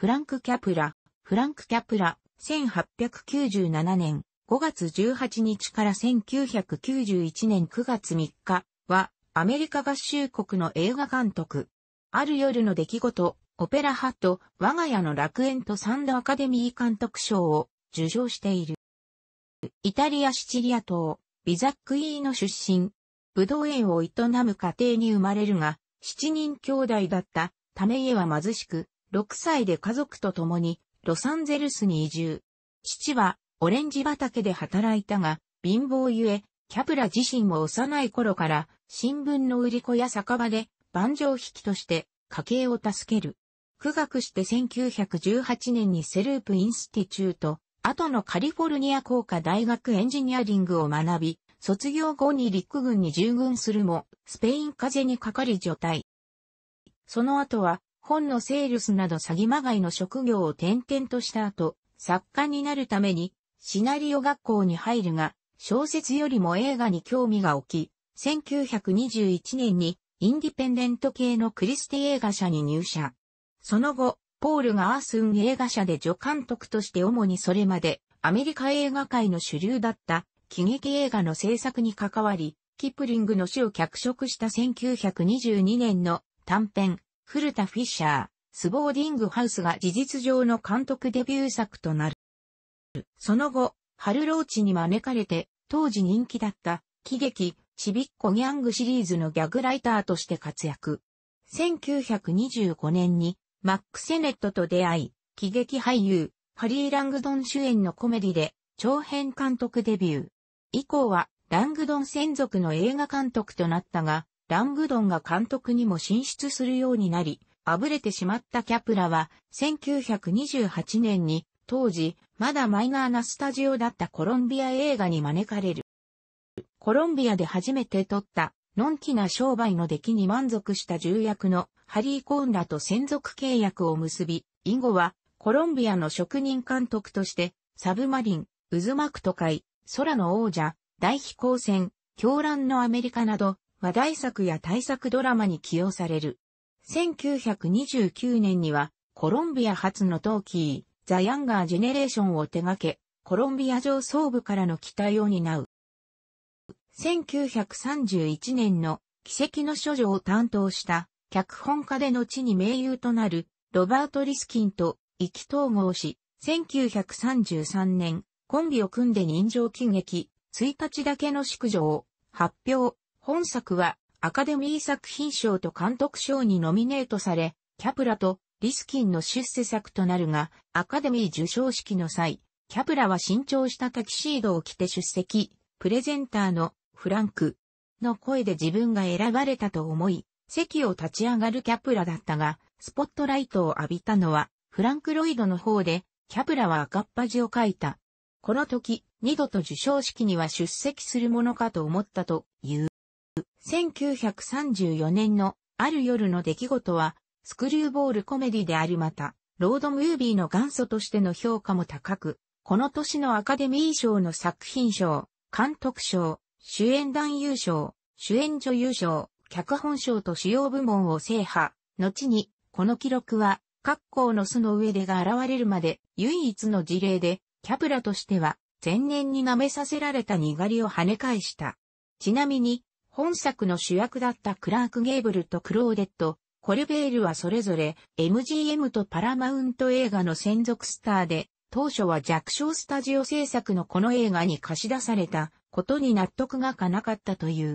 フランク・キャプラ、フランク・キャプラ、1897年5月18日から1991年9月3日は、アメリカ合衆国の映画監督。ある夜の出来事、オペラハット、我が家の楽園とサンドアカデミー監督賞を受賞している。イタリア・シチリア島、ビザックイーの出身。武道園を営む家庭に生まれるが、七人兄弟だったため家は貧しく、6歳で家族と共にロサンゼルスに移住。父はオレンジ畑で働いたが、貧乏ゆえ、キャプラ自身も幼い頃から新聞の売り子や酒場で万丈引きとして家計を助ける。苦学して1918年にセループインスティチュート、後のカリフォルニア工科大学エンジニアリングを学び、卒業後に陸軍に従軍するも、スペイン風邪にかかり除隊。その後は、本のセールスなど詐欺まがいの職業を転々とした後、作家になるために、シナリオ学校に入るが、小説よりも映画に興味が起き、1921年にインディペンデント系のクリスティ映画社に入社。その後、ポールがアースン映画社で助監督として主にそれまでアメリカ映画界の主流だった喜劇映画の制作に関わり、キプリングの死を脚色した1922年の短編古田フィッシャー、スボーディングハウスが事実上の監督デビュー作となる。その後、春ローチに招かれて、当時人気だった、喜劇、ちびっこギャングシリーズのギャグライターとして活躍。1925年に、マック・セネットと出会い、喜劇俳優、ハリー・ラングドン主演のコメディで、長編監督デビュー。以降は、ラングドン専属の映画監督となったが、ラングドンが監督にも進出するようになり、あぶれてしまったキャプラは、1928年に、当時、まだマイナーなスタジオだったコロンビア映画に招かれる。コロンビアで初めて撮った、のんきな商売の出来に満足した重役のハリー・コーンらと専属契約を結び、以後はコロンビアの職人監督として、サブマリン、渦巻く都会、空の王者、大飛行船、狂乱のアメリカなど、話題作や大作ドラマに起用される。1929年には、コロンビア初のトーキー、ザ・ヤンガー・ジェネレーションを手掛け、コロンビア上層部からの期待を担う。1931年の奇跡の処女を担当した脚本家で後に名優となるロバート・リスキンと意気統合し、1933年コンビを組んで人情喜劇1日だけの祝女を発表、本作はアカデミー作品賞と監督賞にノミネートされ、キャプラとリスキンの出世作となるが、アカデミー受賞式の際、キャプラは新調したタキシードを着て出席、プレゼンターのフランクの声で自分が選ばれたと思い、席を立ち上がるキャプラだったが、スポットライトを浴びたのはフランク・ロイドの方で、キャプラは赤っ端を書いた。この時、二度と受賞式には出席するものかと思ったという。1934年のある夜の出来事は、スクリューボールコメディでありまた、ロードムービーの元祖としての評価も高く、この年のアカデミー賞の作品賞、監督賞、主演男優賞、主演女優賞、脚本賞と主要部門を制覇。後に、この記録は、各校の巣の上でが現れるまで唯一の事例で、キャプラとしては、前年に舐めさせられたにがりを跳ね返した。ちなみに、本作の主役だったクラーク・ゲーブルとクローデット、コルベールはそれぞれ MGM とパラマウント映画の専属スターで、当初は弱小スタジオ制作のこの映画に貸し出されたことに納得がかなかったという。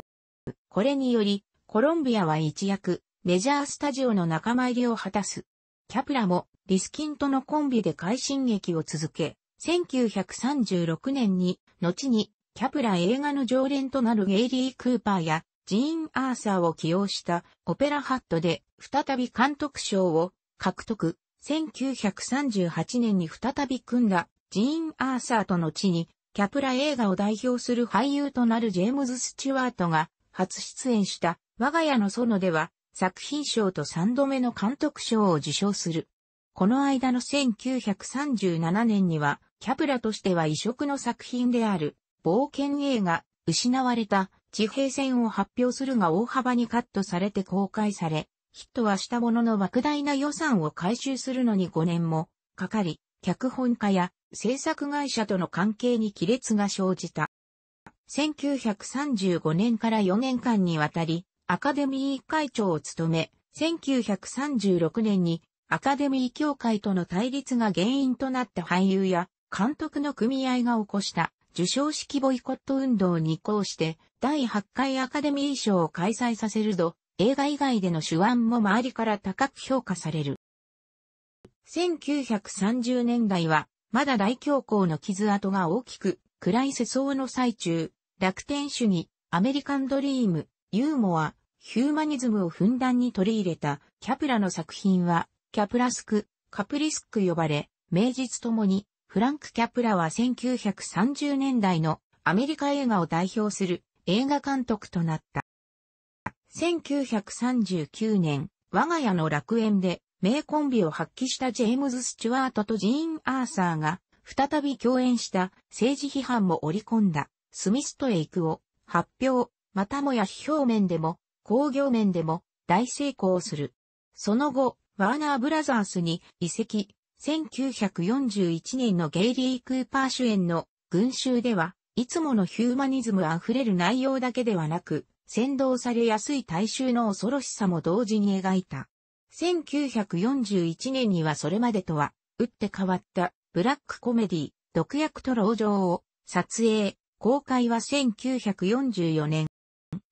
これにより、コロンビアは一躍、メジャースタジオの仲間入りを果たす。キャプラもリスキンとのコンビで快進撃を続け、1936年に、後にキャプラ映画の常連となるゲイリー・クーパーやジーン・アーサーを起用したオペラハットで再び監督賞を獲得。1938年に再び組んだジーン・アーサーとの地にキャプラ映画を代表する俳優となるジェームズ・スチュワートが初出演した我が家の園では作品賞と3度目の監督賞を受賞する。この間の1937年にはキャプラとしては異色の作品である冒険映画、失われた地平線を発表するが大幅にカットされて公開され、ヒットはしたものの莫大な予算を回収するのに5年もかかり、脚本家や制作会社との関係に亀裂が生じた。1935年から4年間にわたり、アカデミー会長を務め、1936年にアカデミー協会との対立が原因となった俳優や監督の組合が起こした受賞式ボイコット運動に移行して、第8回アカデミー賞を開催させると、映画以外での手腕も周りから高く評価される。1930年代は、まだ大恐慌の傷跡が大きく、暗い世相の最中、楽天主義、アメリカンドリーム、ユーモア、ヒューマニズムをふんだんに取り入れたキャプラの作品は、キャプラスク、カプリスク呼ばれ、名実ともにフランク・キャプラは1930年代のアメリカ映画を代表する映画監督となった。1939年、我が家の楽園で名コンビを発揮したジェームズ・スチュワートとジーン・アーサーが再び共演した政治批判も織り込んだスミストへ行くを発表、またもや批評面でも工業面でも大成功する。その後、ワーナーブラザースに移籍、1941年のゲイリー・クーパー主演の群衆では、いつものヒューマニズムあふれる内容だけではなく、先導されやすい大衆の恐ろしさも同時に描いた。1941年にはそれまでとは、打って変わったブラックコメディ、毒薬と牢状を撮影、公開は1944年。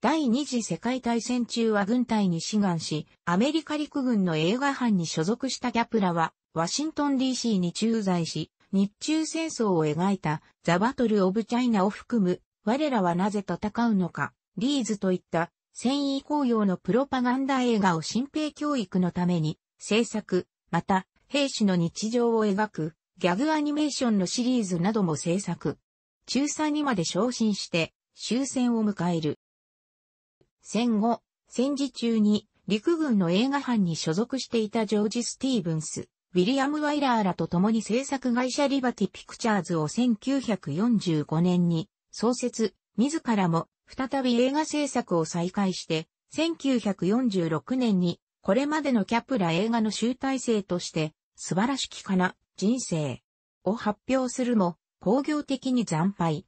第二次世界大戦中は軍隊に志願し、アメリカ陸軍の映画班に所属したギャプラは、ワシントン DC に駐在し、日中戦争を描いたザ・バトル・オブ・チャイナを含む、我らはなぜ戦うのか、リーズといった戦意公用のプロパガンダ映画を新兵教育のために制作、また兵士の日常を描くギャグアニメーションのシリーズなども制作。中3にまで昇進して終戦を迎える。戦後、戦時中に陸軍の映画班に所属していたジョージ・スティーブンス、ウィリアム・ワイラーらと共に制作会社リバティ・ピクチャーズを1945年に創設、自らも再び映画制作を再開して、1946年にこれまでのキャプラ映画の集大成として素晴らしきかな人生を発表するも工業的に惨敗。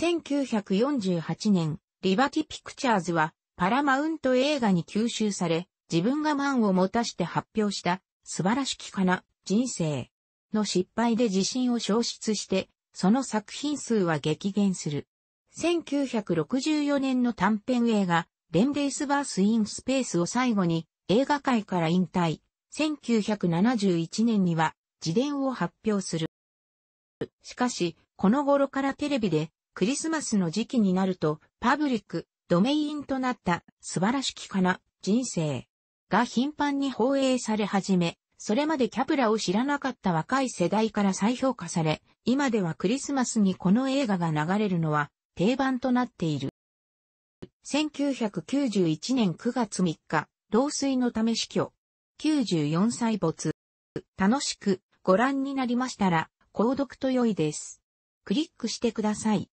1948年、リバティピクチャーズは、パラマウント映画に吸収され、自分が満を持たして発表した、素晴らしきかな、人生の失敗で自信を消失して、その作品数は激減する。1964年の短編映画、レンデイスバース・イン・スペースを最後に映画界から引退。1971年には自伝を発表する。しかし、この頃からテレビでクリスマスの時期になると、パブリック、ドメインとなった素晴らしきかな、人生が頻繁に放映され始め、それまでキャプラを知らなかった若い世代から再評価され、今ではクリスマスにこの映画が流れるのは定番となっている。1991年9月3日、老衰のため死去。94歳没。楽しくご覧になりましたら、購読と良いです。クリックしてください。